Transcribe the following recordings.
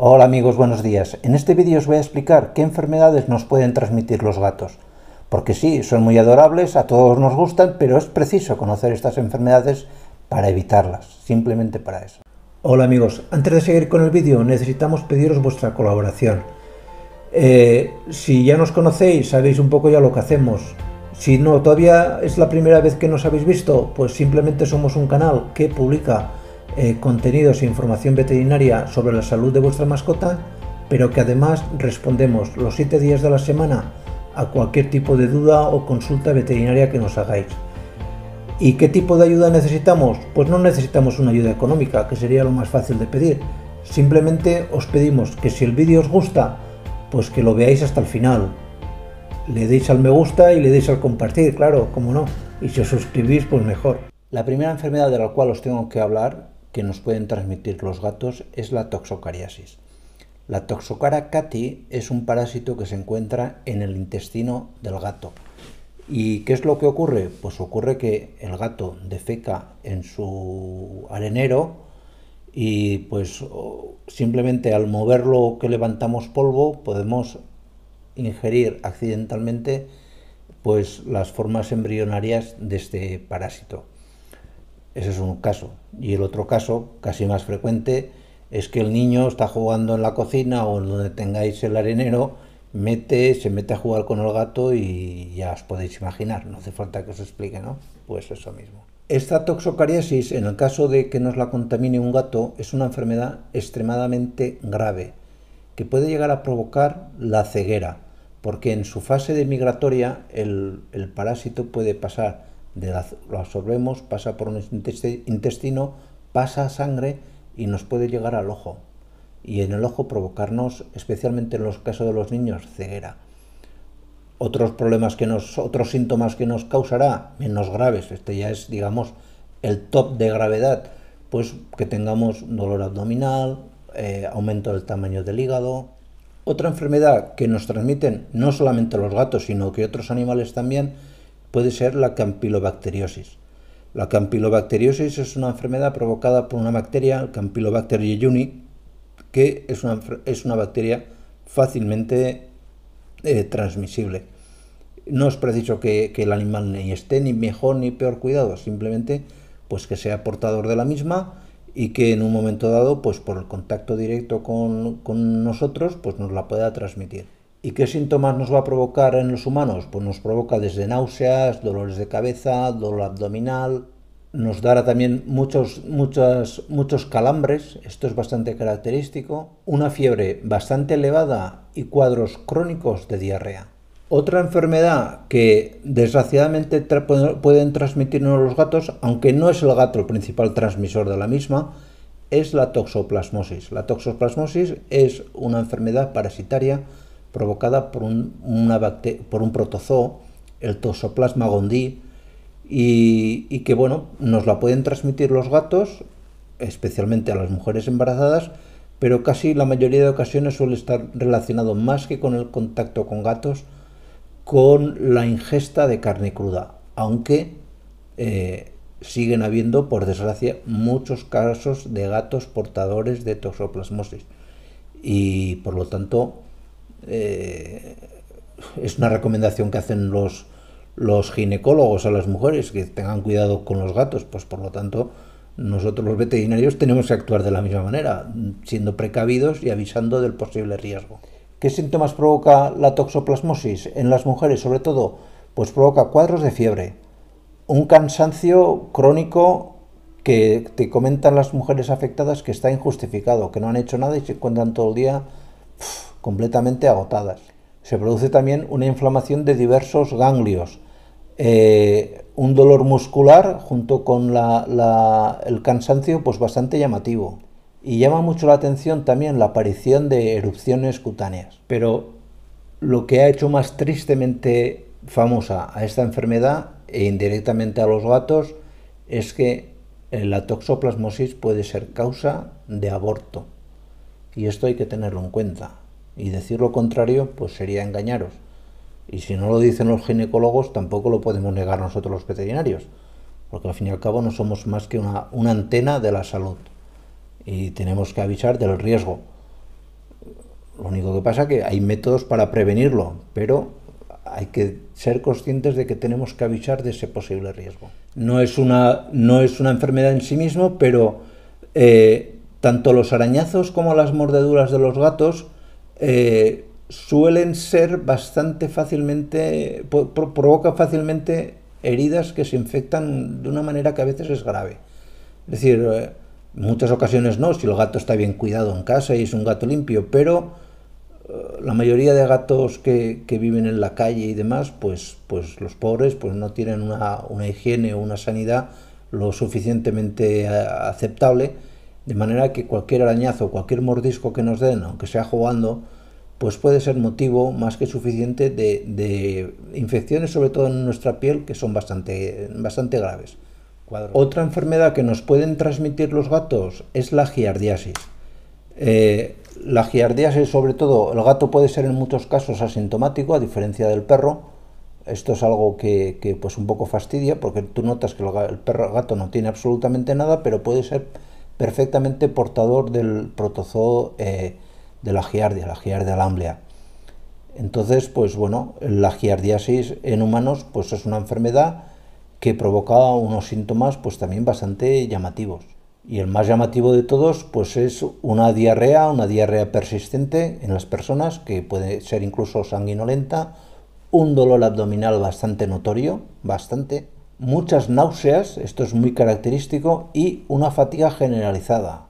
Hola amigos, buenos días. En este vídeo os voy a explicar qué enfermedades nos pueden transmitir los gatos. Porque sí, son muy adorables, a todos nos gustan, pero es preciso conocer estas enfermedades para evitarlas, simplemente para eso. Hola amigos, antes de seguir con el vídeo necesitamos pediros vuestra colaboración. Eh, si ya nos conocéis, sabéis un poco ya lo que hacemos. Si no, todavía es la primera vez que nos habéis visto, pues simplemente somos un canal que publica eh, contenidos e información veterinaria sobre la salud de vuestra mascota, pero que además respondemos los 7 días de la semana a cualquier tipo de duda o consulta veterinaria que nos hagáis. ¿Y qué tipo de ayuda necesitamos? Pues no necesitamos una ayuda económica, que sería lo más fácil de pedir. Simplemente os pedimos que si el vídeo os gusta, pues que lo veáis hasta el final. Le deis al me gusta y le deis al compartir, claro, como no. Y si os suscribís, pues mejor. La primera enfermedad de la cual os tengo que hablar que nos pueden transmitir los gatos es la toxocariasis. La toxocara cati es un parásito que se encuentra en el intestino del gato. ¿Y qué es lo que ocurre? Pues ocurre que el gato defeca en su arenero y pues simplemente al moverlo que levantamos polvo podemos ingerir accidentalmente pues las formas embrionarias de este parásito. Ese es un caso. Y el otro caso, casi más frecuente, es que el niño está jugando en la cocina o donde tengáis el arenero, mete, se mete a jugar con el gato y ya os podéis imaginar, no hace falta que os explique, ¿no? Pues eso mismo. Esta toxocariasis, en el caso de que nos la contamine un gato, es una enfermedad extremadamente grave que puede llegar a provocar la ceguera, porque en su fase de migratoria el parásito puede pasar de lo absorbemos, pasa por nuestro intestino, pasa a sangre y nos puede llegar al ojo. Y en el ojo provocarnos, especialmente en los casos de los niños, ceguera. Otros problemas que nos, otros síntomas que nos causará, menos graves, este ya es, digamos, el top de gravedad, pues que tengamos dolor abdominal, eh, aumento del tamaño del hígado. Otra enfermedad que nos transmiten no solamente los gatos, sino que otros animales también, puede ser la campilobacteriosis. La campilobacteriosis es una enfermedad provocada por una bacteria, el Campylobacter jejuni, que es una, es una, bacteria fácilmente eh, transmisible. No es preciso que, el animal ni esté ni mejor ni peor cuidado, simplemente pues que sea portador de la misma y que en un momento dado, pues por el contacto directo con, con nosotros, pues nos la pueda transmitir. ¿Y qué síntomas nos va a provocar en los humanos? Pues nos provoca desde náuseas, dolores de cabeza, dolor abdominal, nos dará también muchos, muchos calambres, esto es bastante característico, una fiebre bastante elevada y cuadros crónicos de diarrea. Otra enfermedad que desgraciadamente pueden transmitirnos los gatos, aunque no es el gato el principal transmisor de la misma, es la toxoplasmosis. La toxoplasmosis es una enfermedad parasitaria provocada por un, por un protozoo, el Toxoplasma gondii, y, que bueno, nos la pueden transmitir los gatos, especialmente a las mujeres embarazadas, pero casi la mayoría de ocasiones suele estar relacionado más que con el contacto con gatos, con la ingesta de carne cruda, aunque eh, siguen habiendo, por desgracia, muchos casos de gatos portadores de toxoplasmosis. Y por lo tanto, eh, es una recomendación que hacen los, los ginecólogos a las mujeres, que tengan cuidado con los gatos, pues por lo tanto nosotros los veterinarios tenemos que actuar de la misma manera, siendo precavidos y avisando del posible riesgo. ¿Qué síntomas provoca la toxoplasmosis en las mujeres sobre todo? Pues provoca cuadros de fiebre, un cansancio crónico que te comentan las mujeres afectadas que está injustificado, que no han hecho nada y se encuentran todo el día completamente agotadas. Se produce también una inflamación de diversos ganglios, eh, un dolor muscular junto con el cansancio pues bastante llamativo. Y llama mucho la atención también la aparición de erupciones cutáneas. Pero lo que ha hecho más tristemente famosa a esta enfermedad e indirectamente a los gatos es que eh, la toxoplasmosis puede ser causa de aborto. Y esto hay que tenerlo en cuenta. Y decir lo contrario, pues sería engañaros. Y si no lo dicen los ginecólogos, tampoco lo podemos negar nosotros los veterinarios. Porque al fin y al cabo no somos más que una, antena de la salud. Y tenemos que avisar del riesgo. Lo único que pasa es que hay métodos para prevenirlo, pero hay que ser conscientes de que tenemos que avisar de ese posible riesgo. No es una, no es una enfermedad en sí mismo, pero eh, tanto los arañazos como las mordeduras de los gatos eh, suelen ser bastante fácilmente, provoca fácilmente heridas que se infectan de una manera que a veces es grave. Es decir, eh, en muchas ocasiones no, si el gato está bien cuidado en casa y es un gato limpio, pero eh, la mayoría de gatos que, viven en la calle y demás, pues, pues los pobres pues no tienen una, una higiene o una sanidad lo suficientemente aceptable de manera que cualquier arañazo, cualquier mordisco que nos den, aunque sea jugando, pues puede ser motivo más que suficiente de, infecciones, sobre todo en nuestra piel, que son bastante, bastante graves. Otra enfermedad que nos pueden transmitir los gatos es la giardiasis. Eh, la giardiasis, sobre todo, el gato puede ser en muchos casos asintomático, a diferencia del perro. Esto es algo que, pues un poco fastidia, porque tú notas que el, perro, el gato no tiene absolutamente nada, pero puede ser perfectamente portador del protozoo eh, de la giardia, la giardia lamblia. Entonces, pues bueno, la giardiasis en humanos pues es una enfermedad que provoca unos síntomas pues también bastante llamativos. Y el más llamativo de todos pues es una diarrea, una diarrea persistente en las personas que puede ser incluso sanguinolenta, un dolor abdominal bastante notorio, bastante muchas náuseas, esto es muy característico, y una fatiga generalizada.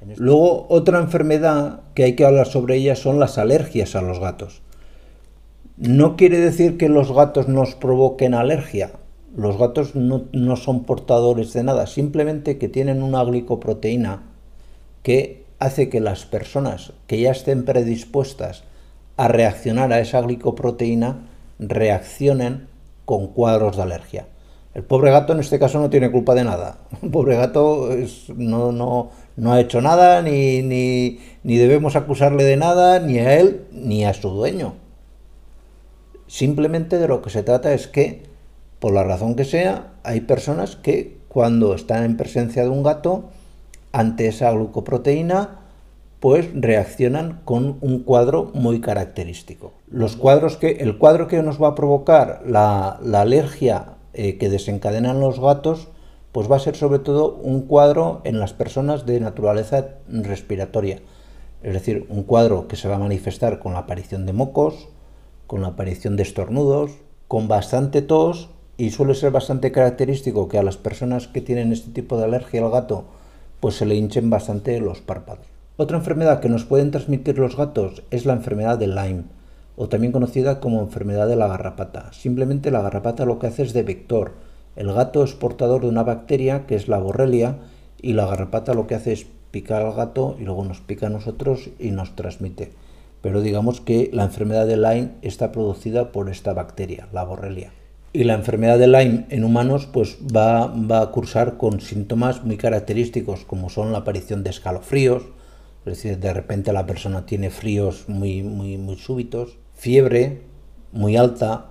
Este Luego, otra enfermedad que hay que hablar sobre ella son las alergias a los gatos. No quiere decir que los gatos nos provoquen alergia. Los gatos no, son portadores de nada, simplemente que tienen una glicoproteína que hace que las personas que ya estén predispuestas a reaccionar a esa glicoproteína reaccionen con cuadros de alergia. El pobre gato en este caso no tiene culpa de nada. Un pobre gato no, no, no ha hecho nada, ni, debemos acusarle de nada, ni a él, ni a su dueño. Simplemente de lo que se trata es que, por la razón que sea, hay personas que cuando están en presencia de un gato, ante esa glucoproteína, pues reaccionan con un cuadro muy característico. Los cuadros que, el cuadro que nos va a provocar la, la alergia eh, que desencadenan los gatos, pues va a ser sobre todo un cuadro en las personas de naturaleza respiratoria. Es decir, un cuadro que se va a manifestar con la aparición de mocos, con la aparición de estornudos, con bastante tos y suele ser bastante característico que a las personas que tienen este tipo de alergia al gato pues se le hinchen bastante los párpados. Otra enfermedad que nos pueden transmitir los gatos es la enfermedad de Lyme o también conocida como enfermedad de la garrapata. Simplemente la garrapata lo que hace es de vector. El gato es portador de una bacteria que es la borrelia y la garrapata lo que hace es picar al gato y luego nos pica a nosotros y nos transmite. Pero digamos que la enfermedad de Lyme está producida por esta bacteria, la borrelia. Y la enfermedad de Lyme en humanos pues va, a cursar con síntomas muy característicos como son la aparición de escalofríos, es decir, de repente la persona tiene fríos muy, muy, muy súbitos, fiebre muy alta,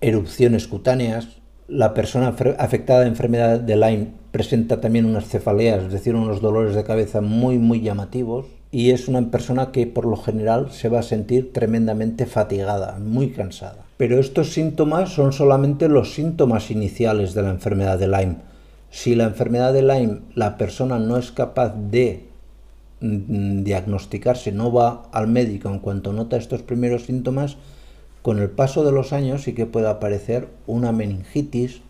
erupciones cutáneas. La persona afectada de enfermedad de Lyme presenta también unas cefaleas, es decir, unos dolores de cabeza muy, muy llamativos. Y es una persona que por lo general se va a sentir tremendamente fatigada, muy cansada. Pero estos síntomas son solamente los síntomas iniciales de la enfermedad de Lyme. Si la enfermedad de Lyme la persona no es capaz de Mm, diagnosticarse, no va al médico en cuanto nota estos primeros síntomas, con el paso de los años sí que puede aparecer una meningitis,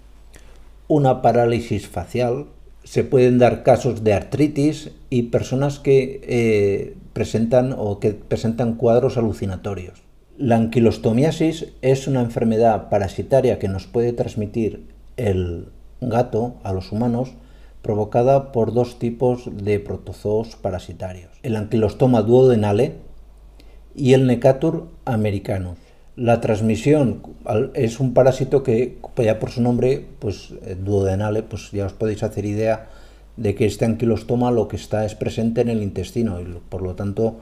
una parálisis facial, se pueden dar casos de artritis y personas que eh, presentan o que presentan cuadros alucinatorios. La anquilostomiasis es una enfermedad parasitaria que nos puede transmitir el gato a los humanos provocada por dos tipos de protozoos parasitarios, el anquilostoma duodenale y el necatur americanus. La transmisión es un parásito que ya por su nombre, pues eh, duodenale, pues ya os podéis hacer idea de que este anquilostoma lo que está es presente en el intestino y por lo tanto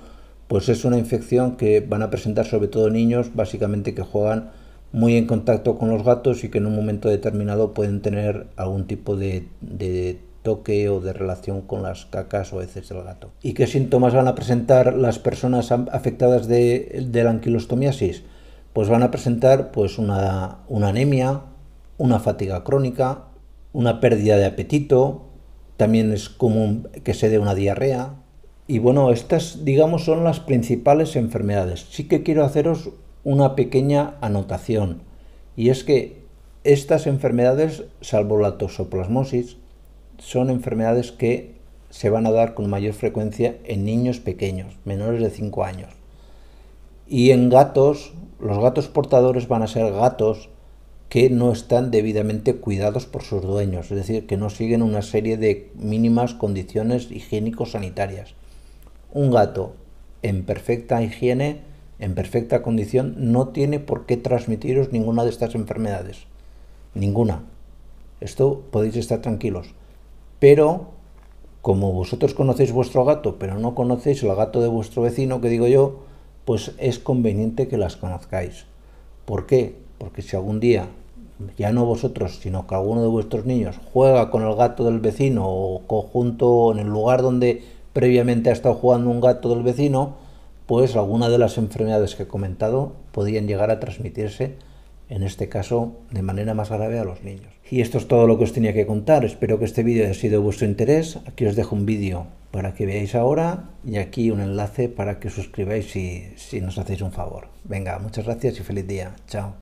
pues es una infección que van a presentar sobre todo niños básicamente que juegan muy en contacto con los gatos y que en un momento determinado pueden tener algún tipo de, de toque o de relación con las cacas o heces del gato. ¿Y qué síntomas van a presentar las personas afectadas de, la anquilostomiasis? Pues van a presentar pues, una, una anemia, una fatiga crónica, una pérdida de apetito, también es común que se dé una diarrea. Y bueno, estas digamos son las principales enfermedades. Sí que quiero haceros una pequeña anotación. Y es que estas enfermedades, salvo la toxoplasmosis, son enfermedades que se van a dar con mayor frecuencia en niños pequeños, menores de 5 años. Y en gatos, los gatos portadores van a ser gatos que no están debidamente cuidados por sus dueños, es decir, que no siguen una serie de mínimas condiciones higiénico-sanitarias. Un gato en perfecta higiene, en perfecta condición, no tiene por qué transmitiros ninguna de estas enfermedades. Ninguna. Esto podéis estar tranquilos pero como vosotros conocéis vuestro gato, pero no conocéis el gato de vuestro vecino, que digo yo, pues es conveniente que las conozcáis. ¿Por qué? Porque si algún día, ya no vosotros, sino que alguno de vuestros niños juega con el gato del vecino o conjunto en el lugar donde previamente ha estado jugando un gato del vecino, pues alguna de las enfermedades que he comentado podían llegar a transmitirse en este caso de manera más grave a los niños. Y esto es todo lo que os tenía que contar, espero que este vídeo haya sido de vuestro interés, aquí os dejo un vídeo para que veáis ahora y aquí un enlace para que os suscribáis si, nos hacéis un favor. Venga, muchas gracias y feliz día, chao.